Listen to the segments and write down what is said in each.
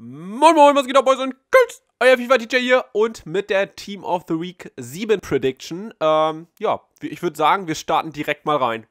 Moin Moin, was geht ab, Boys und Girls? Euer fifa DJ hier und mit der Team of the Week 7 Prediction. Ähm, ja, ich würde sagen, wir starten direkt mal rein.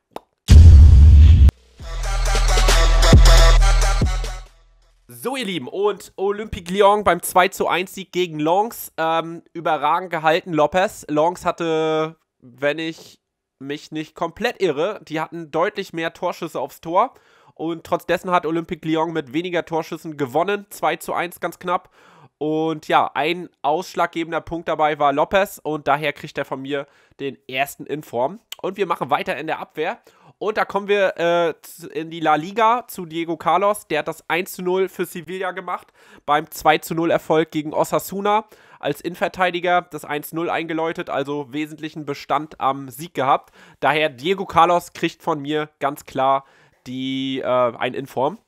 So, ihr Lieben, und Olympique Lyon beim 2 zu 1 Sieg gegen Longs. Ähm, überragend gehalten, Lopez. Longs hatte, wenn ich mich nicht komplett irre, die hatten deutlich mehr Torschüsse aufs Tor und trotz dessen hat Olympique Lyon mit weniger Torschüssen gewonnen. 2 zu 1 ganz knapp. Und ja, ein ausschlaggebender Punkt dabei war Lopez und daher kriegt er von mir den ersten in Form. Und wir machen weiter in der Abwehr. Und da kommen wir äh, in die La Liga zu Diego Carlos. Der hat das 1 zu 0 für Sevilla gemacht beim 2 zu 0 Erfolg gegen Osasuna. Als Innenverteidiger das 1 0 eingeläutet, also wesentlichen Bestand am Sieg gehabt. Daher Diego Carlos kriegt von mir ganz klar die, äh, ein Inform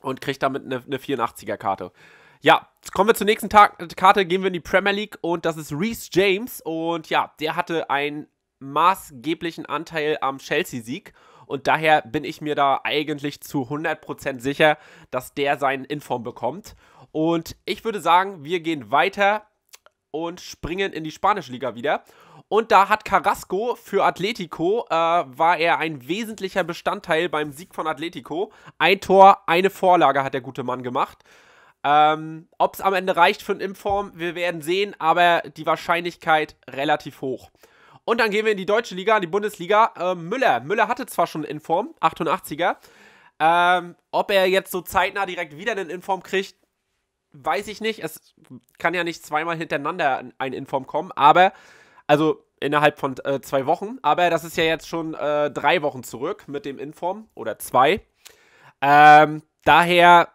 und kriegt damit eine, eine 84er-Karte. Ja, kommen wir zur nächsten Tag Karte, gehen wir in die Premier League und das ist Reese James und ja, der hatte einen maßgeblichen Anteil am Chelsea-Sieg und daher bin ich mir da eigentlich zu 100% sicher, dass der seinen Inform bekommt und ich würde sagen, wir gehen weiter und springen in die spanische Liga wieder und da hat Carrasco für Atletico, äh, war er ein wesentlicher Bestandteil beim Sieg von Atletico. Ein Tor, eine Vorlage hat der gute Mann gemacht. Ähm, Ob es am Ende reicht für einen Impfform, wir werden sehen, aber die Wahrscheinlichkeit relativ hoch. Und dann gehen wir in die deutsche Liga, in die Bundesliga. Ähm, Müller. Müller hatte zwar schon einen Inform, 88er. Ähm, ob er jetzt so zeitnah direkt wieder einen Inform kriegt, weiß ich nicht. Es kann ja nicht zweimal hintereinander ein Inform kommen, aber also innerhalb von äh, zwei Wochen. Aber das ist ja jetzt schon äh, drei Wochen zurück mit dem Inform oder zwei. Ähm, daher,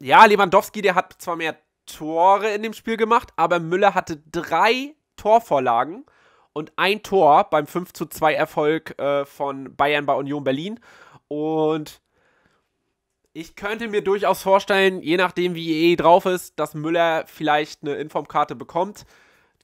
ja, Lewandowski, der hat zwar mehr Tore in dem Spiel gemacht, aber Müller hatte drei Torvorlagen und ein Tor beim 5 zu 2 Erfolg äh, von Bayern bei Union Berlin. Und ich könnte mir durchaus vorstellen, je nachdem, wie EE e drauf ist, dass Müller vielleicht eine Informkarte bekommt.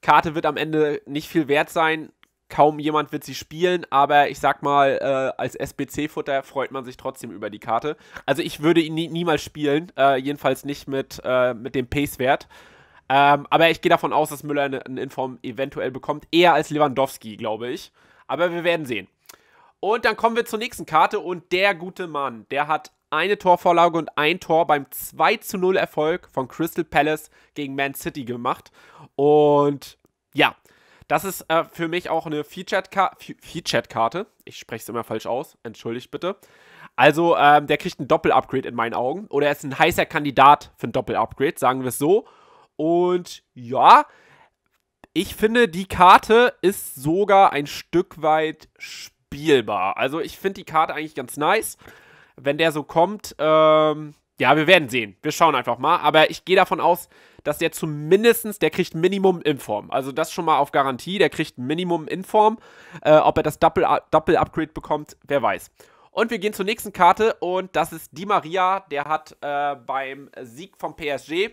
Karte wird am Ende nicht viel wert sein. Kaum jemand wird sie spielen, aber ich sag mal, äh, als SBC-Futter freut man sich trotzdem über die Karte. Also ich würde ihn nie, niemals spielen, äh, jedenfalls nicht mit, äh, mit dem Pace-Wert. Ähm, aber ich gehe davon aus, dass Müller eine, eine Inform eventuell bekommt. Eher als Lewandowski, glaube ich. Aber wir werden sehen. Und dann kommen wir zur nächsten Karte und der gute Mann, der hat eine Torvorlage und ein Tor beim 2 zu 0 Erfolg von Crystal Palace gegen Man City gemacht. Und ja, das ist äh, für mich auch eine Featured-Karte. Featured ich spreche es immer falsch aus, entschuldigt bitte. Also, ähm, der kriegt ein Doppel-Upgrade in meinen Augen. Oder er ist ein heißer Kandidat für ein Doppel-Upgrade, sagen wir es so. Und ja, ich finde, die Karte ist sogar ein Stück weit spielbar. Also, ich finde die Karte eigentlich ganz nice wenn der so kommt, ähm, ja, wir werden sehen. Wir schauen einfach mal. Aber ich gehe davon aus, dass der zumindestens, der kriegt Minimum in Form. Also das schon mal auf Garantie, der kriegt Minimum Inform. Äh, ob er das doppel upgrade bekommt, wer weiß. Und wir gehen zur nächsten Karte und das ist Di Maria. Der hat äh, beim Sieg vom PSG,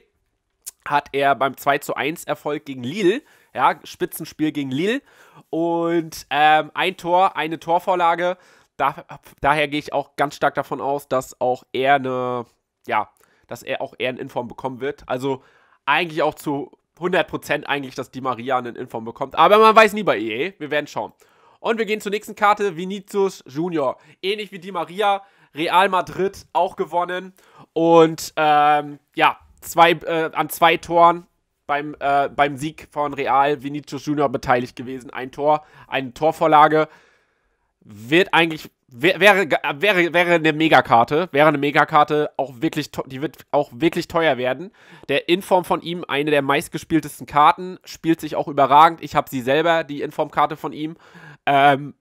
hat er beim 2 zu 1 Erfolg gegen Lille, ja, Spitzenspiel gegen Lille. Und ähm, ein Tor, eine Torvorlage da, daher gehe ich auch ganz stark davon aus, dass auch er eine, ja, dass er auch eher einen Inform bekommen wird. Also eigentlich auch zu 100% eigentlich, dass die Maria einen Inform bekommt. Aber man weiß nie bei EA. Wir werden schauen. Und wir gehen zur nächsten Karte. Vinicius Junior. Ähnlich wie die Maria. Real Madrid auch gewonnen. Und ähm, ja, zwei, äh, an zwei Toren beim, äh, beim Sieg von Real Vinicius Junior beteiligt gewesen. Ein Tor, eine Torvorlage wird eigentlich wäre äh, wäre wäre eine Megakarte, wäre eine Megakarte auch wirklich die wird auch wirklich teuer werden. Der Inform von ihm eine der meistgespieltesten Karten, spielt sich auch überragend. Ich habe sie selber die Informkarte von ihm. Ähm,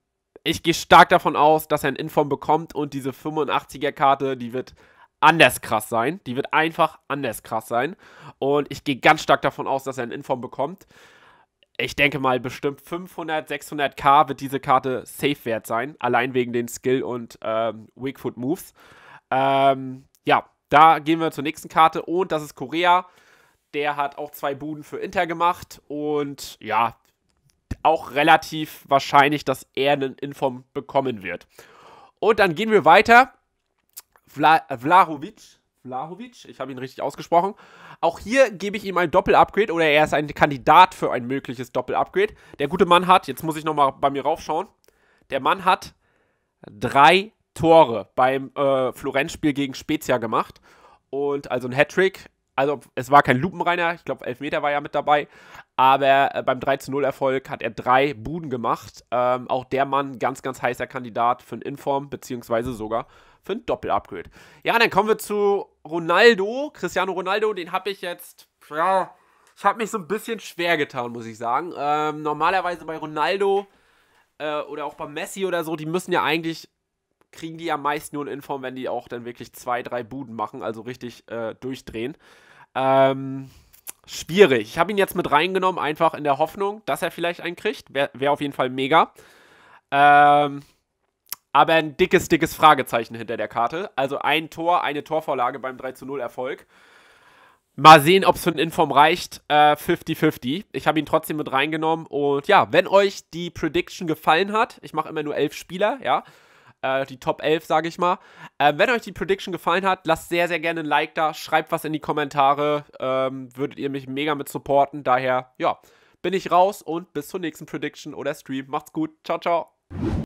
ich gehe stark davon aus, dass er ein Inform bekommt und diese 85er Karte, die wird anders krass sein. Die wird einfach anders krass sein. Und ich gehe ganz stark davon aus, dass er ein Inform bekommt ich denke mal, bestimmt 500, 600k wird diese Karte safe wert sein, allein wegen den Skill- und ähm, Weakfoot Moves. Ähm, ja, da gehen wir zur nächsten Karte und das ist Korea. Der hat auch zwei Buden für Inter gemacht und ja, auch relativ wahrscheinlich, dass er einen Inform bekommen wird. Und dann gehen wir weiter. Vla Vlahovic Vlahovic, ich habe ihn richtig ausgesprochen. Auch hier gebe ich ihm ein Doppel-Upgrade oder er ist ein Kandidat für ein mögliches Doppel-Upgrade. Der gute Mann hat, jetzt muss ich nochmal bei mir raufschauen, der Mann hat drei Tore beim äh, Florenzspiel gegen Spezia gemacht. Und also ein Hattrick, also es war kein Lupenreiner, ich glaube Elfmeter war ja mit dabei, aber äh, beim 3-0-Erfolg hat er drei Buden gemacht. Ähm, auch der Mann, ganz, ganz heißer Kandidat für ein Inform, beziehungsweise sogar für ein Doppel-Upgrade. Ja, dann kommen wir zu Ronaldo. Cristiano Ronaldo, den habe ich jetzt. Ja, ich habe mich so ein bisschen schwer getan, muss ich sagen. Ähm, normalerweise bei Ronaldo äh, oder auch bei Messi oder so, die müssen ja eigentlich, kriegen die ja meist nur in Form, wenn die auch dann wirklich zwei, drei Buden machen, also richtig äh, durchdrehen. Ähm, schwierig. Ich habe ihn jetzt mit reingenommen, einfach in der Hoffnung, dass er vielleicht einen kriegt. Wäre wär auf jeden Fall mega. Ähm, aber ein dickes, dickes Fragezeichen hinter der Karte. Also ein Tor, eine Torvorlage beim 3 zu 0 Erfolg. Mal sehen, ob es für den Inform reicht. 50-50. Äh, ich habe ihn trotzdem mit reingenommen. Und ja, wenn euch die Prediction gefallen hat, ich mache immer nur elf Spieler, ja. Äh, die Top 11, sage ich mal. Äh, wenn euch die Prediction gefallen hat, lasst sehr, sehr gerne ein Like da. Schreibt was in die Kommentare. Ähm, würdet ihr mich mega mit supporten. Daher, ja, bin ich raus und bis zur nächsten Prediction oder Stream. Macht's gut. Ciao, ciao.